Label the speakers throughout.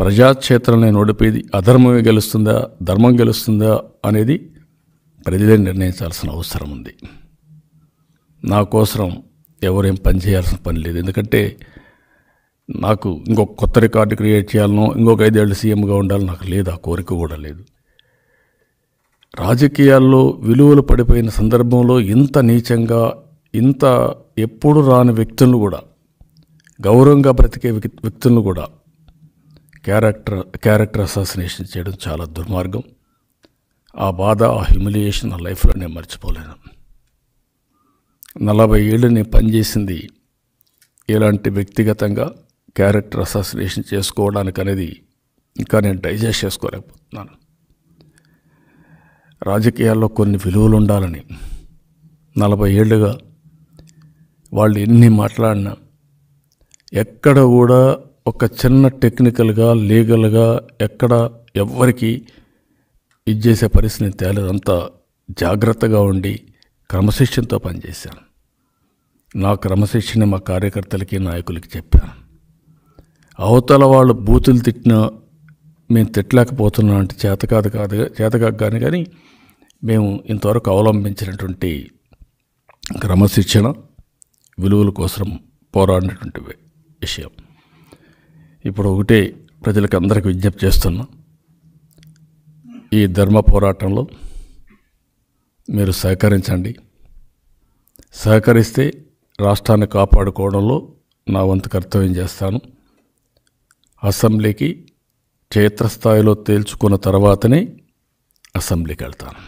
Speaker 1: ప్రజాక్షేత్రంలో నడిపేది అధర్మమే గెలుస్తుందా ధర్మం గెలుస్తుందా అనేది ప్రజలే నిర్ణయించాల్సిన అవసరం ఉంది నా కోసం ఎవరేం పని చేయాల్సిన పని లేదు ఎందుకంటే నాకు ఇంకొక కొత్త రికార్డు క్రియేట్ చేయాలనో ఇంకొక ఐదేళ్ళు సీఎంగా ఉండాలి నాకు లేదు ఆ కోరిక కూడా లేదు రాజకీయాల్లో విలువలు పడిపోయిన సందర్భంలో ఇంత నీచంగా ఇంత ఎప్పుడు రాని వ్యక్తులను కూడా గౌరవంగా బ్రతికే వ్యక్తులను కూడా క్యారెక్టర్ క్యారెక్టర్ అసాసినేషన్ చేయడం చాలా దుర్మార్గం ఆ బాధ ఆ హ్యూమిలియేషన్ ఆ లైఫ్లో నేను మర్చిపోలేను నలభై ఏళ్ళు నేను పనిచేసింది ఇలాంటి వ్యక్తిగతంగా క్యారెక్టర్ అసాసినేషన్ చేసుకోవడానికి అనేది ఇంకా నేను డైజెస్ట్ చేసుకోలేకపోతున్నాను రాజకీయాల్లో కొన్ని విలువలు ఉండాలని నలభై ఏళ్ళుగా వాళ్ళు ఎన్ని మాట్లాడినా ఎక్కడ కూడా ఒక చిన్న టెక్నికల్గా లీగల్గా ఎక్కడ ఎవ్వరికి ఇది చేసే పరిస్థితి తేలేదు అంత జాగ్రత్తగా ఉండి క్రమశిక్షణతో పనిచేశాను నా క్రమశిక్షణ మా కార్యకర్తలకి నాయకులకి చెప్పాను అవతల వాళ్ళు బూతులు తిట్టినా మేము తిట్టలేకపోతున్నాం అంటే చేతకాదు కాదు చేతకాదు కానీ కానీ మేము ఇంతవరకు అవలంబించినటువంటి క్రమశిక్షణ విలువల కోసం పోరాడినటువంటి విషయం ఇప్పుడు ఒకటే ప్రజలకు అందరికీ విజ్ఞప్తి చేస్తున్నా ఈ ధర్మ పోరాటంలో మీరు సహకరించండి సహకరిస్తే రాష్ట్రాన్ని కాపాడుకోవడంలో నా వంతు కర్తవ్యం చేస్తాను అసెంబ్లీకి క్షేత్రస్థాయిలో తేల్చుకున్న తర్వాతనే అసెంబ్లీకి వెళ్తాను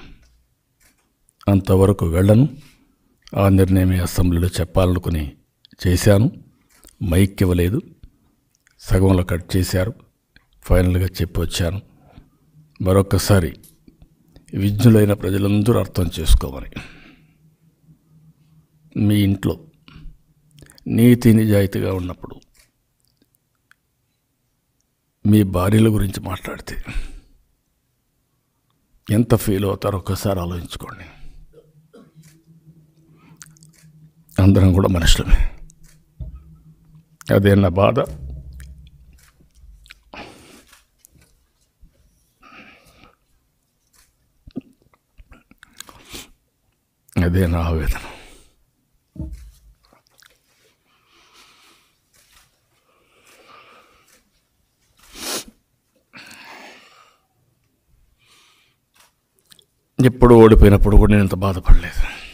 Speaker 1: అంతవరకు వెళ్ళను ఆ నిర్ణయమే అసెంబ్లీలో చెప్పాలనుకుని చేశాను మైక్ ఇవ్వలేదు సగంలో కట్ చేశారు ఫైనల్గా చెప్పి వచ్చాను మరొక్కసారి విజ్ఞులైన ప్రజలందరూ అర్థం చేసుకోవాలి మీ ఇంట్లో నీతి నిజాయితీగా ఉన్నప్పుడు మీ భార్యల గురించి మాట్లాడితే ఎంత ఫీల్ అవుతారో ఒక్కసారి ఆలోచించుకోండి అందరం కూడా మనుషులమే అదే నా బాధ అదే నా ఆవేదన ఎప్పుడు ఓడిపోయినప్పుడు కూడా నేను ఇంత బాధపడలేదు